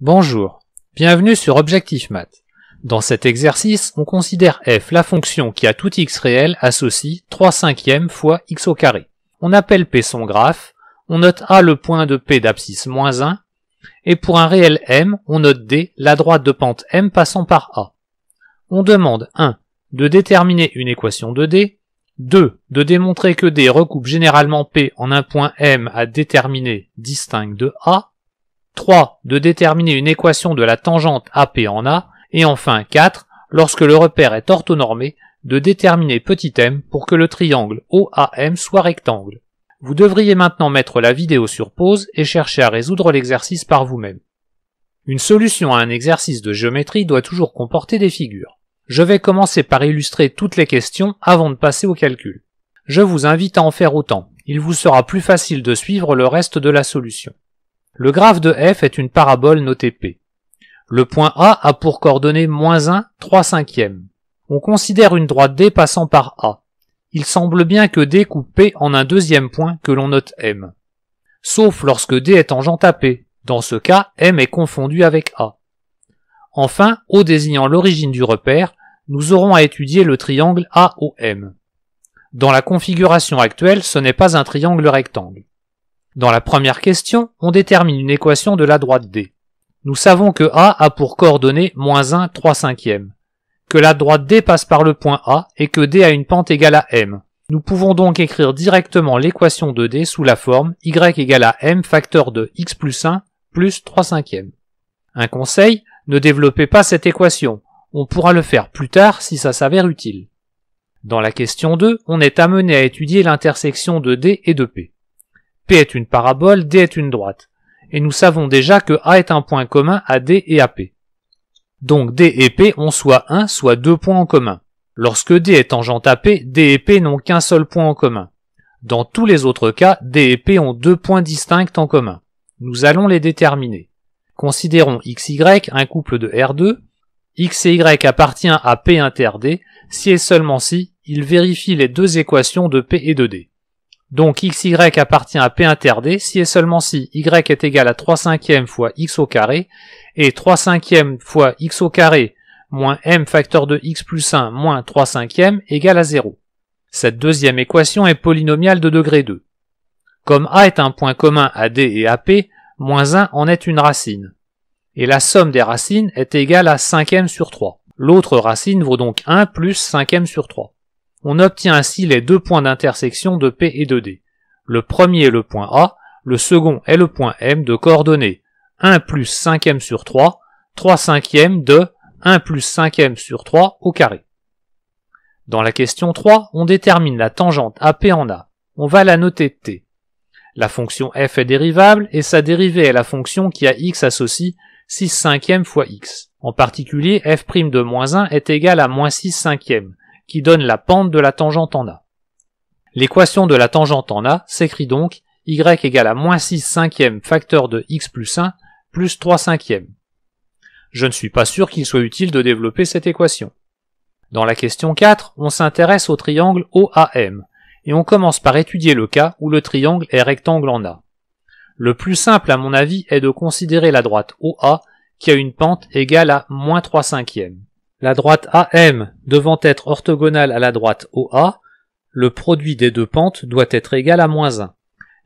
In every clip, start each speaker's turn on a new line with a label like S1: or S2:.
S1: Bonjour, bienvenue sur Objectif Math. Dans cet exercice, on considère f la fonction qui à tout x réel associe 3 cinquièmes fois x au carré. On appelle p son graphe, on note a le point de p d'abscisse moins 1, et pour un réel m, on note d la droite de pente m passant par a. On demande 1. de déterminer une équation de d, 2. de démontrer que d recoupe généralement p en un point m à déterminer distinct de a, 3. De déterminer une équation de la tangente AP en A. Et enfin 4. Lorsque le repère est orthonormé, de déterminer petit m pour que le triangle OAM soit rectangle. Vous devriez maintenant mettre la vidéo sur pause et chercher à résoudre l'exercice par vous-même. Une solution à un exercice de géométrie doit toujours comporter des figures. Je vais commencer par illustrer toutes les questions avant de passer au calcul. Je vous invite à en faire autant, il vous sera plus facile de suivre le reste de la solution. Le graphe de f est une parabole notée p. Le point A a pour coordonnée moins 1, 3 cinquièmes. On considère une droite D passant par A. Il semble bien que D coupe P en un deuxième point que l'on note M. Sauf lorsque D est tangente à P. Dans ce cas, M est confondu avec A. Enfin, O désignant l'origine du repère, nous aurons à étudier le triangle AOM. Dans la configuration actuelle, ce n'est pas un triangle rectangle. Dans la première question, on détermine une équation de la droite D. Nous savons que A a pour coordonnées moins 1, 3 cinquièmes, que la droite D passe par le point A et que D a une pente égale à M. Nous pouvons donc écrire directement l'équation de D sous la forme y égale à m facteur de x plus 1 plus 3 cinquièmes. Un conseil, ne développez pas cette équation. On pourra le faire plus tard si ça s'avère utile. Dans la question 2, on est amené à étudier l'intersection de D et de P. P est une parabole, D est une droite. Et nous savons déjà que A est un point commun à D et à P. Donc D et P ont soit un, soit deux points en commun. Lorsque D est tangente à P, D et P n'ont qu'un seul point en commun. Dans tous les autres cas, D et P ont deux points distincts en commun. Nous allons les déterminer. Considérons XY, un couple de R2. X et Y appartient à P inter D, si et seulement si, il vérifie les deux équations de P et de D. Donc xy appartient à P D si et seulement si y est égal à 3 cinquièmes fois x au carré et 3 cinquièmes fois x au carré moins m facteur de x plus 1 moins 3 cinquièmes égale à 0. Cette deuxième équation est polynomiale de degré 2. Comme A est un point commun à D et à P, moins 1 en est une racine. Et la somme des racines est égale à 5 sur 3. L'autre racine vaut donc 1 plus 5 sur 3. On obtient ainsi les deux points d'intersection de P et de D. Le premier est le point A, le second est le point M de coordonnées 1 plus 5m sur 3, 3 cinquièmes de 1 plus 5m sur 3 au carré. Dans la question 3, on détermine la tangente AP en A. On va la noter T. La fonction f est dérivable et sa dérivée est la fonction qui a x associe 6 cinquièmes fois x. En particulier, f' de moins 1 est égal à moins 6 cinquièmes, qui donne la pente de la tangente en A. L'équation de la tangente en A s'écrit donc y égale à moins 6 cinquièmes facteur de x plus 1 plus 3 cinquièmes. Je ne suis pas sûr qu'il soit utile de développer cette équation. Dans la question 4, on s'intéresse au triangle OAM, et on commence par étudier le cas où le triangle est rectangle en A. Le plus simple à mon avis est de considérer la droite OA qui a une pente égale à moins 3 cinquièmes. La droite AM devant être orthogonale à la droite OA, le produit des deux pentes doit être égal à moins 1.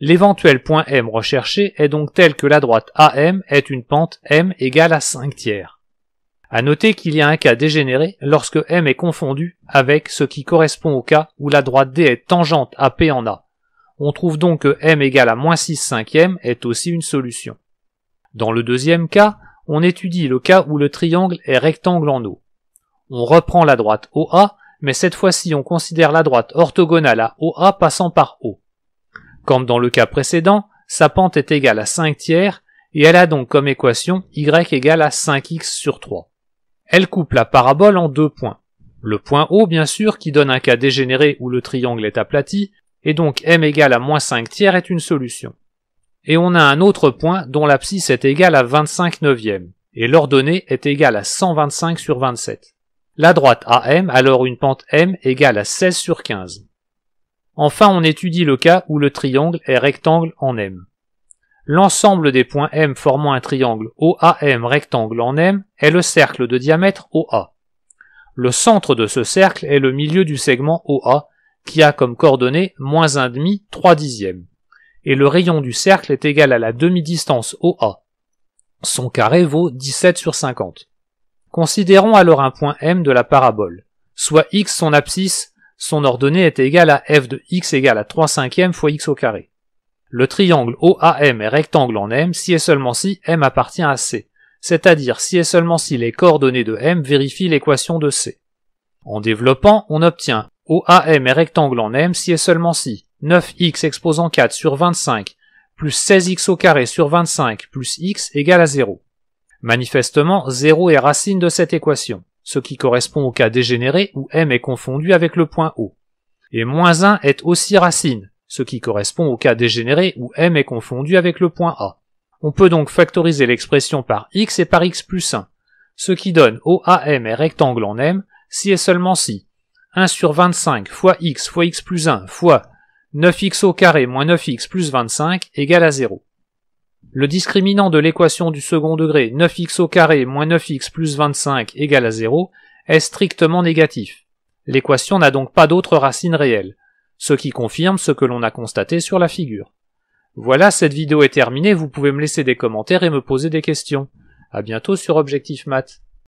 S1: L'éventuel point M recherché est donc tel que la droite AM est une pente M égale à 5 tiers. À noter qu'il y a un cas dégénéré lorsque M est confondu avec ce qui correspond au cas où la droite D est tangente à P en A. On trouve donc que M égale à moins 6 cinquième est aussi une solution. Dans le deuxième cas, on étudie le cas où le triangle est rectangle en eau. On reprend la droite OA, mais cette fois-ci on considère la droite orthogonale à OA passant par O. Comme dans le cas précédent, sa pente est égale à 5 tiers, et elle a donc comme équation y égale à 5x sur 3. Elle coupe la parabole en deux points. Le point O, bien sûr, qui donne un cas dégénéré où le triangle est aplati, et donc m égale à moins 5 tiers est une solution. Et on a un autre point dont l'abscisse est égale à 25 neuvième, et l'ordonnée est égale à 125 sur 27. La droite AM, alors une pente M égale à 16 sur 15. Enfin, on étudie le cas où le triangle est rectangle en M. L'ensemble des points M formant un triangle OAM rectangle en M est le cercle de diamètre OA. Le centre de ce cercle est le milieu du segment OA, qui a comme coordonnée moins demi 3 dixièmes. Et le rayon du cercle est égal à la demi-distance OA. Son carré vaut 17 sur 50. Considérons alors un point M de la parabole, soit x son abscisse, son ordonnée est égale à f de x égale à 3 cinquièmes fois x au carré. Le triangle OAM est rectangle en M si et seulement si M appartient à C, c'est-à-dire si et seulement si les coordonnées de M vérifient l'équation de C. En développant, on obtient OAM est rectangle en M si et seulement si 9x exposant 4 sur 25 plus 16x au carré sur 25 plus x égale à 0. Manifestement, 0 est racine de cette équation, ce qui correspond au cas dégénéré où m est confondu avec le point O. Et moins 1 est aussi racine, ce qui correspond au cas dégénéré où m est confondu avec le point A. On peut donc factoriser l'expression par x et par x plus 1, ce qui donne OAM est rectangle en m si et seulement si 1 sur 25 fois x fois x plus 1 fois 9x au carré moins 9x plus 25 égale à 0. Le discriminant de l'équation du second degré 9x au carré moins 9x plus 25 égale à 0 est strictement négatif. L'équation n'a donc pas d'autre racine réelle, ce qui confirme ce que l'on a constaté sur la figure. Voilà, cette vidéo est terminée, vous pouvez me laisser des commentaires et me poser des questions. À bientôt sur Objectif Math.